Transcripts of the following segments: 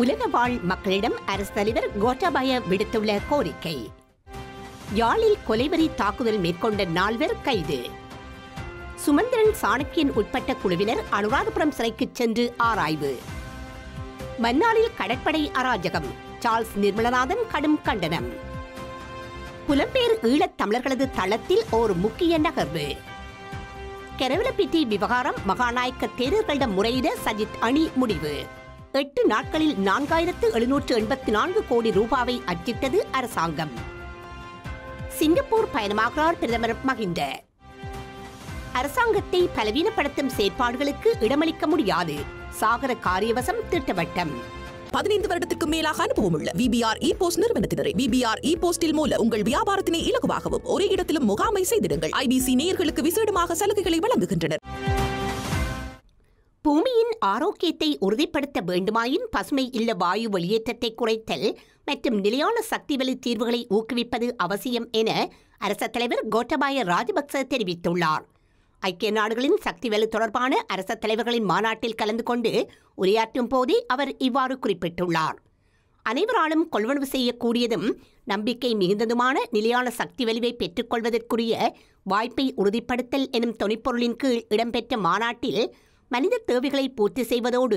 உலக வாழ் மக்களிடம் அரசு தலைவர் கோட்டாபய விடுத்துள்ள கோரிக்கை யாழில் கொலைவரி தாக்குதல் மேற்கொண்ட நால்வர் கைது சுமந்திரன் சாணக்கியன் உட்பட்ட குழுவினர் அனுராதபுரம் சிறைக்கு சென்று ஆராய்வு மன்னாரில் கடற்படை அராஜகம் சார்ல்ஸ் நிர்மலநாதன் கடும் கண்டனம் புலம்பெயர் ஈழத் தமிழர்களது தளத்தில் ஓர் முக்கிய நகர்வு கெரவலப்பிட்டி விவகாரம் மகாநாயக்க தேர்தலிடம் முறையிட சஜித் அணி முடிவு எட்டு நாட்களில் நான்காயிரத்து எழுநூற்று எண்பத்தி நான்கு கோடி ரூபாவை அச்சிட்டது அரசாங்கம் சிங்கப்பூர் பயணமாகிறார் பிரதமர் மகிந்த அரசாங்கத்தை பலவீனப்படுத்தும் செயற்பாடுகளுக்கு இடமளிக்க முடியாது சாகர காரியவசம் திட்டவட்டம் பதினைந்து வருடத்திற்கு மேலாக அனுபவம் உள்ள விபிஆர் இ போஸ்ட் நிறுவனத்தினரை விபிஆர் இ போஸ்டில் மூலம் உங்கள் வியாபாரத்தினை இலகுவாகவும் ஒரே இடத்திலும் முகாமை செய்திடுங்கள் ஐபிசி நேயர்களுக்கு விசேடமாக சலுகைகளை வழங்குகின்றனர் ஆரோக்கியத்தை உறுதிப்படுத்த வேண்டுமாயின் பசுமை இல்ல வாயு வெளியேற்றத்தை குறைத்தல் மற்றும் நிலையான சக்தி வழி தீர்வுகளை ஊக்குவிப்பது அவசியம் என அரச தலைவர் கோட்டபாய ராஜபக்ச தெரிவித்துள்ளார் ஐக்கிய நாடுகளின் சக்தி வலு தொடர்பான அரச தலைவர்களின் மாநாட்டில் கலந்து கொண்டு உரையாற்றும் போதே அவர் இவ்வாறு குறிப்பிட்டுள்ளார் அனைவராலும் கொள்வனவு செய்யக்கூடியதும் நம்பிக்கை மிகுந்ததுமான நிலையான சக்தி வலிவை பெற்றுக்கொள்வதற்குரிய வாய்ப்பை உறுதிப்படுத்தல் எனும் தொனிப்பொருளின் கீழ் இடம்பெற்ற மாநாட்டில் மனித தேவைகளை பூர்த்தி செய்வதோடு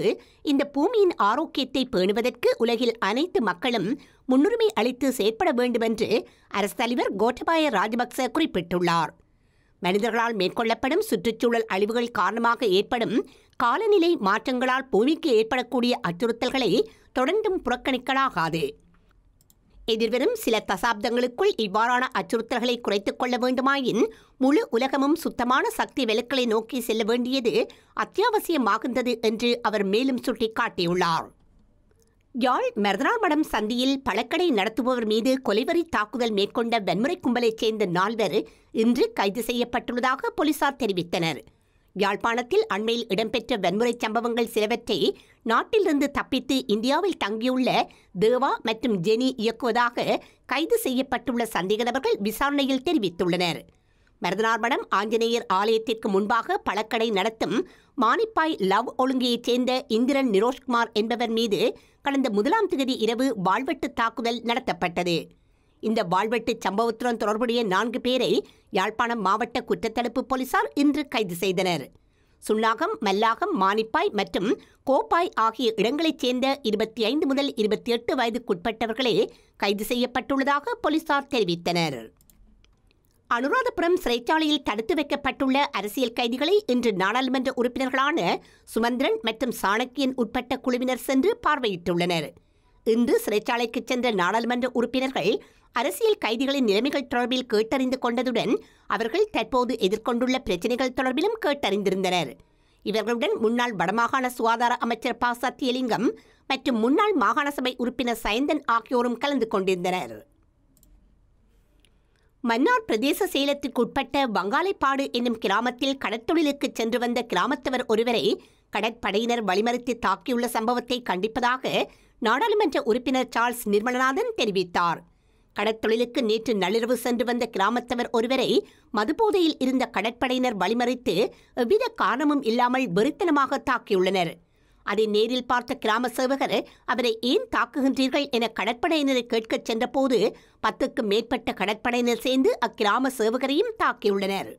இந்த பூமியின் ஆரோக்கியத்தை பேணுவதற்கு உலகில் அனைத்து மக்களும் முன்னுரிமை அளித்து செயற்பட வேண்டும் என்று அரசு தலைவர் கோட்டபாய ராஜபக்ச குறிப்பிட்டுள்ளார் மனிதர்களால் மேற்கொள்ளப்படும் சுற்றுச்சூழல் அழிவுகள் காரணமாக ஏற்படும் காலநிலை மாற்றங்களால் பூமிக்கு ஏற்படக்கூடிய அச்சுறுத்தல்களை தொடர்ந்தும் புறக்கணிக்கலாகாது எதிர்வரும் சில தசாப்தங்களுக்குள் இவ்வாறான அச்சுறுத்தல்களை குறைத்துக் கொள்ள வேண்டுமாயின் முழு உலகமும் சுத்தமான சக்தி விலக்களை நோக்கி செல்ல வேண்டியது அத்தியாவசியமாகின்றது என்று அவர் மேலும் சுட்டிக்காட்டியுள்ளார் யாழ் மடம் சந்தியில் பழக்கடை நடத்துபவர் மீது கொலைவரி தாக்குதல் மேற்கொண்ட வன்முறை கும்பலைச் சேர்ந்த நால்வர் இன்று கைது செய்யப்பட்டுள்ளதாக போலீசார் தெரிவித்தனர் யாழ்ப்பாணத்தில் அண்மையில் இடம்பெற்ற வன்முறை சம்பவங்கள் சிலவற்றை நாட்டிலிருந்து தப்பித்து இந்தியாவில் தங்கியுள்ள தேவா மற்றும் ஜெனி இயக்குவதாக கைது செய்யப்பட்டுள்ள சந்தேக நபர்கள் விசாரணையில் தெரிவித்துள்ளனர் மருதனார்மடம் ஆஞ்சநேயர் ஆலயத்திற்கு முன்பாக பழக்கடை நடத்தும் மானிப்பாய் லவ் ஒழுங்கையைச் சேர்ந்த இந்திரன் நிரோஷ்குமார் என்பவர் மீது கடந்த முதலாம் தேதி இரவு வாழ்வெட்டு தாக்குதல் நடத்தப்பட்டது இந்த வாழ்வெட்டு சம்பவத்துடன் தொடர்புடைய நான்கு பேரை யாழ்ப்பாணம் மாவட்ட குற்றத்தடுப்பு போலீசார் இன்று கைது செய்தனர் சுன்னாகம் மல்லாகம் மானிப்பாய் மற்றும் கோப்பாய் ஆகிய இடங்களைச் சேர்ந்த இருபத்தி ஐந்து முதல் இருபத்தி எட்டு வயதுக்குட்பட்டவர்களே கைது செய்யப்பட்டுள்ளதாக போலீசார் தெரிவித்தனர் அனுராதபுரம் சிறைச்சாலையில் தடுத்து வைக்கப்பட்டுள்ள அரசியல் கைதிகளை இன்று நாடாளுமன்ற உறுப்பினர்களான சுமந்திரன் மற்றும் சாணக்கியன் உட்பட்ட குழுவினர் சென்று பார்வையிட்டுள்ளனர் இன்று சிறைச்சாலைக்கு சென்ற நாடாளுமன்ற உறுப்பினர்கள் அரசியல் கைதிகளின் நிலைமைகள் தொடர்பில் கேட்டறிந்து கொண்டதுடன் அவர்கள் தற்போது எதிர்கொண்டுள்ள பிரச்சினைகள் தொடர்பிலும் கேட்டறிந்திருந்தனர் இவர்களுடன் முன்னாள் வடமாகாண சுகாதார அமைச்சர் ப சத்தியலிங்கம் மற்றும் முன்னாள் மாகாண சபை உறுப்பினர் சயந்தன் ஆகியோரும் கலந்து கொண்டிருந்தனர் மன்னார் பிரதேச செயலத்திற்குட்பட்ட வங்காலைப்பாடு என்னும் கிராமத்தில் கடற்தொழிலுக்கு சென்று வந்த கிராமத்தவர் ஒருவரை கடற்படையினர் வழிமறித்து தாக்கியுள்ள சம்பவத்தை கண்டிப்பதாக நாடாளுமன்ற உறுப்பினர் சார்ல்ஸ் நிர்மலநாதன் தெரிவித்தார் கடற்தொழிலுக்கு நேற்று நள்ளிரவு சென்று வந்த கிராமத்தவர் ஒருவரை மதுபோதையில் இருந்த கடற்படையினர் வழிமறித்து எவ்வித காரணமும் இல்லாமல் வெறித்தனமாக தாக்கியுள்ளனர் அதை நேரில் பார்த்த கிராம சேவகர் அவரை ஏன் தாக்குகின்றீர்கள் என கடற்படையினரை கேட்கச் சென்றபோது பத்துக்கும் மேற்பட்ட கடற்படையினர் சேர்ந்து அக்கிராம சேவகரையும் தாக்கியுள்ளனர்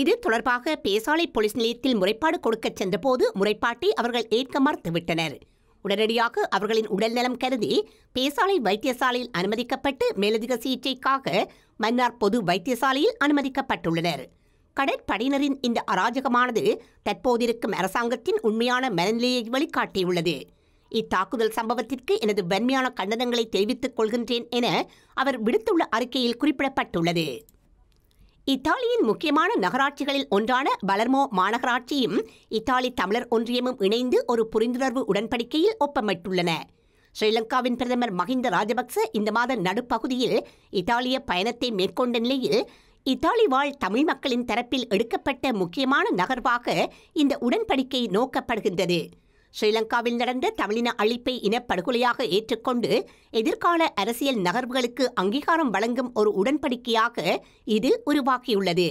இது தொடர்பாக பேசாலை போலீஸ் நிலையத்தில் முறைப்பாடு கொடுக்கச் சென்றபோது முறைப்பாட்டை அவர்கள் ஏற்க மறுத்துவிட்டனர் உடனடியாக அவர்களின் உடல்நலம் கருதி பேசாலை வைத்தியசாலையில் அனுமதிக்கப்பட்டு மேலதிக சிகிச்சைக்காக மன்னார் பொது வைத்தியசாலையில் அனுமதிக்கப்பட்டுள்ளனர் கடற்படையினரின் இந்த அராஜகமானது தற்போதிருக்கும் அரசாங்கத்தின் உண்மையான மனநிலையை வெளிக்காட்டியுள்ளது இத்தாக்குதல் சம்பவத்திற்கு எனது வன்மையான கண்டனங்களை தெரிவித்துக் கொள்கின்றேன் என அவர் விடுத்துள்ள அறிக்கையில் குறிப்பிடப்பட்டுள்ளது இத்தாலியின் முக்கியமான நகராட்சிகளில் ஒன்றான பலர்மோ மாநகராட்சியும் இத்தாலி தமிழர் ஒன்றியமும் இணைந்து ஒரு புரிந்துணர்வு உடன்படிக்கையில் ஒப்பமிட்டுள்ளன ஸ்ரீலங்காவின் பிரதமர் மஹிந்த ராஜபக்ச இந்த மாத நடுப்பகுதியில் இத்தாலிய பயணத்தை மேற்கொண்ட நிலையில் இத்தாலி வாழ் தமிழ் மக்களின் தரப்பில் எடுக்கப்பட்ட முக்கியமான நகர்வாக இந்த உடன்படிக்கை நோக்கப்படுகின்றது ஸ்ரீலங்காவில் நடந்த தமிழின அழிப்பை இனப்படுகொலையாக ஏற்றுக்கொண்டு எதிர்கால அரசியல் நகர்வுகளுக்கு அங்கீகாரம் வழங்கும் ஒரு உடன்படிக்கையாக இது உருவாக்கியுள்ளது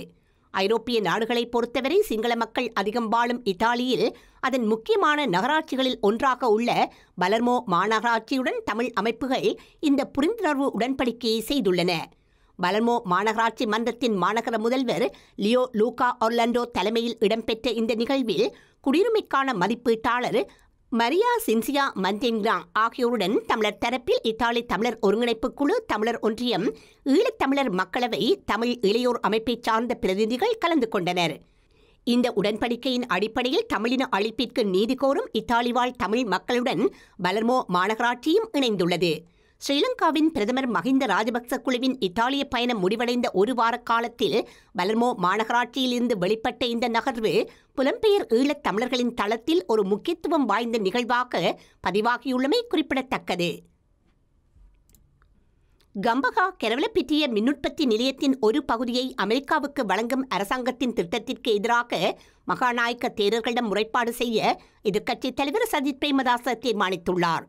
ஐரோப்பிய நாடுகளை பொறுத்தவரை சிங்கள மக்கள் அதிகம் வாழும் இத்தாலியில் அதன் முக்கியமான நகராட்சிகளில் ஒன்றாக உள்ள பலர்மோ மாநகராட்சியுடன் தமிழ் அமைப்புகள் இந்த புரிந்துணர்வு உடன்படிக்கையை செய்துள்ளன பலமோ மாநகராட்சி மன்றத்தின் மாநகர முதல்வர் லியோ லூகா ஒர்லண்டோ தலைமையில் இடம்பெற்ற இந்த நிகழ்வில் குடியுரிமைக்கான மதிப்பீட்டாளர் மரியா சின்சியா மண்டென்கிரா ஆகியோருடன் தமிழர் தரப்பில் இத்தாலி தமிழர் ஒருங்கிணைப்பு குழு தமிழர் ஒன்றியம் ஈழத்தமிழர் மக்களவை தமிழ் இளையோர் அமைப்பை சார்ந்த பிரதிநிதிகள் கலந்து கொண்டனர் இந்த உடன்படிக்கையின் அடிப்படையில் தமிழின அழிப்பிற்கு நீதி கோரும் இத்தாலி வாழ் தமிழ் மக்களுடன் பலர்மோ மாநகராட்சியும் இணைந்துள்ளது ஸ்ரீலங்காவின் பிரதமர் மஹிந்த ராஜபக்ச குழுவின் இத்தாலிய பயணம் முடிவடைந்த ஒரு வார காலத்தில் பலர்மோ மாநகராட்சியிலிருந்து வெளிப்பட்ட இந்த நகர்வு புலம்பெயர் ஈழத் தமிழர்களின் தளத்தில் ஒரு முக்கியத்துவம் வாய்ந்த நிகழ்வாக பதிவாகியுள்ளமை குறிப்பிடத்தக்கது கம்பகா கெரவலப்பிட்டிய மின்னுற்பத்தி நிலையத்தின் ஒரு பகுதியை அமெரிக்காவுக்கு வழங்கும் அரசாங்கத்தின் திட்டத்திற்கு எதிராக மகாநாயக்க தேரர்களிடம் முறைப்பாடு செய்ய எதிர்க்கட்சித் தலைவர் சஜித் பிரேமதாச தீர்மானித்துள்ளார்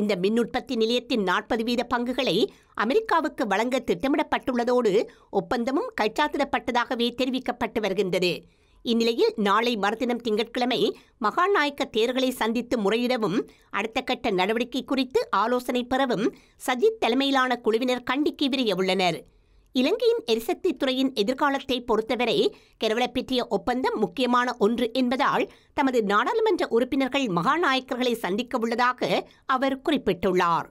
இந்த மின் உற்பத்தி நிலையத்தின் நாற்பது வீத பங்குகளை அமெரிக்காவுக்கு வழங்க திட்டமிடப்பட்டுள்ளதோடு ஒப்பந்தமும் கைச்சாத்திடப்பட்டதாகவே தெரிவிக்கப்பட்டு வருகின்றது இந்நிலையில் நாளை மறுதினம் திங்கட்கிழமை மகாநாயக்க தேர்தலை சந்தித்து முறையிடவும் அடுத்த கட்ட நடவடிக்கை குறித்து ஆலோசனை பெறவும் சஜித் தலைமையிலான குழுவினர் கண்டிக்கு விரிய உள்ளனர் இலங்கையின் எரிசக்தி துறையின் எதிர்காலத்தை பொறுத்தவரை கேரளப்பற்றிய ஒப்பந்தம் முக்கியமான ஒன்று என்பதால் தமது நாடாளுமன்ற உறுப்பினர்கள் மகாநாயக்கர்களை சந்திக்க உள்ளதாக அவர் குறிப்பிட்டுள்ளார்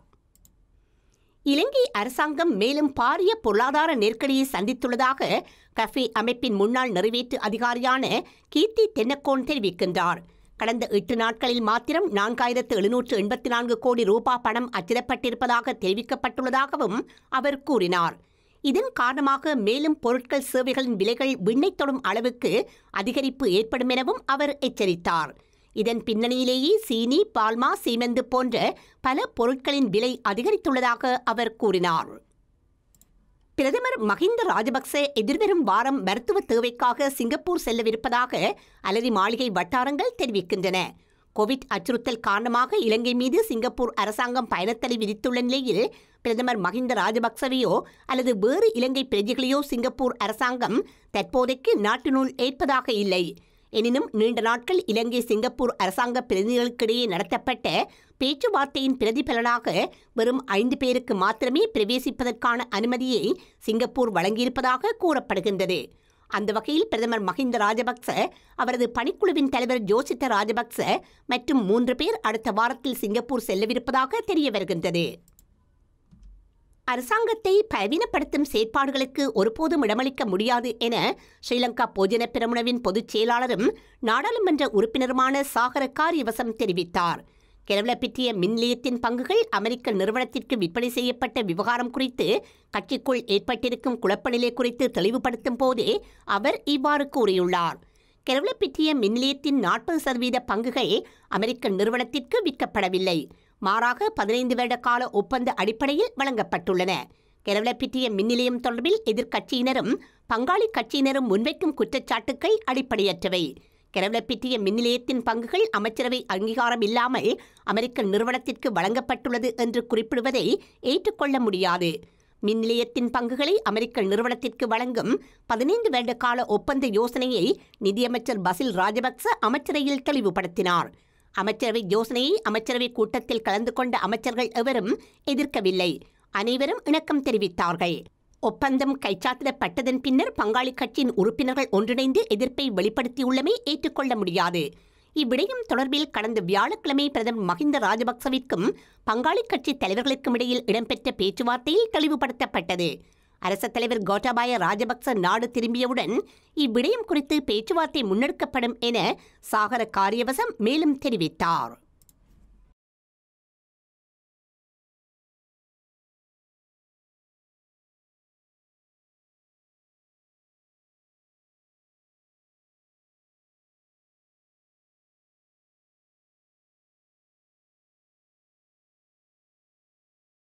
இலங்கை அரசாங்கம் மேலும் பாரிய பொருளாதார நெருக்கடியை சந்தித்துள்ளதாக கஃபே அமைப்பின் முன்னாள் நிறைவேற்று அதிகாரியான கீர்த்தி தென்னக்கோன் தெரிவிக்கின்றார் கடந்த எட்டு நாட்களில் மாத்திரம் நான்காயிரத்து எழுநூற்று எண்பத்தி நான்கு கோடி ரூபாய் பணம் அச்சிடப்பட்டிருப்பதாக தெரிவிக்கப்பட்டுள்ளதாகவும் அவர் கூறினார் இதன் காரணமாக மேலும் பொருட்கள் சேவைகளின் விலைகள் விண்ணை தொடும் அளவுக்கு அதிகரிப்பு ஏற்படும் எனவும் அவர் எச்சரித்தார் இதன் பின்னணியிலேயே சீனி பால்மா சீமெந்து போன்ற பல பொருட்களின் விலை அதிகரித்துள்ளதாக அவர் கூறினார் பிரதமர் மஹிந்த ராஜபக்சே எதிர்வரும் வாரம் மருத்துவ தேவைக்காக சிங்கப்பூர் செல்லவிருப்பதாக அலரி மாளிகை வட்டாரங்கள் தெரிவிக்கின்றன கோவிட் அச்சுறுத்தல் காரணமாக இலங்கை மீது சிங்கப்பூர் அரசாங்கம் பயணத்தடை விதித்துள்ள நிலையில் பிரதமர் மஹிந்த ராஜபக்சவையோ அல்லது வேறு இலங்கை பிரஜைகளையோ சிங்கப்பூர் அரசாங்கம் தற்போதைக்கு நாட்டினுள் ஏற்பதாக இல்லை எனினும் நீண்ட நாட்கள் இலங்கை சிங்கப்பூர் அரசாங்க பிரதிநிதிகளுக்கிடையே நடத்தப்பட்ட பேச்சுவார்த்தையின் பிரதிபலனாக வெறும் ஐந்து பேருக்கு மாத்திரமே பிரவேசிப்பதற்கான அனுமதியை சிங்கப்பூர் வழங்கியிருப்பதாக கூறப்படுகின்றது அந்த வகையில் பிரதமர் மஹிந்த ராஜபக்ச அவரது பணிக்குழுவின் தலைவர் ஜோசித்த ராஜபக்ச மற்றும் மூன்று பேர் அடுத்த வாரத்தில் சிங்கப்பூர் செல்லவிருப்பதாக தெரிய வருகின்றது அரசாங்கத்தை பலவீனப்படுத்தும் செயற்பாடுகளுக்கு ஒருபோதும் இடமளிக்க முடியாது என ஸ்ரீலங்கா போஜன பிரமுணவின் பொதுச் செயலாளரும் நாடாளுமன்ற உறுப்பினருமான சாகர காரியவசம் தெரிவித்தார் கேரள பற்றிய மின்நிலையத்தின் பங்குகள் அமெரிக்க நிறுவனத்திற்கு விற்பனை செய்யப்பட்ட விவகாரம் குறித்து கட்சிக்குள் ஏற்பட்டிருக்கும் குழப்பநிலை குறித்து தெளிவுபடுத்தும் போதே அவர் இவ்வாறு கூறியுள்ளார் கேரள பற்றிய மின்நிலையத்தின் நாற்பது சதவீத பங்குகள் அமெரிக்க நிறுவனத்திற்கு விற்கப்படவில்லை மாறாக பதினைந்து வருட கால ஒப்பந்த அடிப்படையில் வழங்கப்பட்டுள்ளன கேரள மின்நிலையம் தொடர்பில் எதிர்க்கட்சியினரும் பங்காளி கட்சியினரும் முன்வைக்கும் குற்றச்சாட்டுக்கள் அடிப்படையற்றவை கெரவலப்பிற்றிய மின் நிலையத்தின் பங்குகள் அமைச்சரவை அங்கீகாரம் இல்லாமல் அமெரிக்க நிறுவனத்திற்கு வழங்கப்பட்டுள்ளது என்று குறிப்பிடுவதை ஏற்றுக்கொள்ள முடியாது மின்நிலையத்தின் பங்குகளை அமெரிக்க நிறுவனத்திற்கு வழங்கும் பதினைந்து வருட கால ஒப்பந்த யோசனையை நிதியமைச்சர் பசில் ராஜபக்ச அமைச்சரையில் தெளிவுபடுத்தினார் அமைச்சரவை யோசனையை அமைச்சரவை கூட்டத்தில் கலந்து கொண்ட அமைச்சர்கள் எவரும் எதிர்க்கவில்லை அனைவரும் இணக்கம் தெரிவித்தார்கள் ஒப்பந்தம் கைச்சாத்திடப்பட்டதன் பின்னர் பங்காளி கட்சியின் உறுப்பினர்கள் ஒன்றிணைந்து எதிர்ப்பை வெளிப்படுத்தியுள்ளமை ஏற்றுக்கொள்ள முடியாது இவ்விடயம் தொடர்பில் கடந்த வியாழக்கிழமை பிரதமர் மஹிந்த ராஜபக்சவிற்கும் பங்காளி கட்சி தலைவர்களுக்கும் இடையில் இடம்பெற்ற பேச்சுவார்த்தையில் தெளிவுபடுத்தப்பட்டது அரச தலைவர் கோட்டாபாய ராஜபக்ச நாடு திரும்பியவுடன் இவ்விடயம் குறித்து பேச்சுவார்த்தை முன்னெடுக்கப்படும் என சாகர காரியவசம் மேலும் தெரிவித்தார்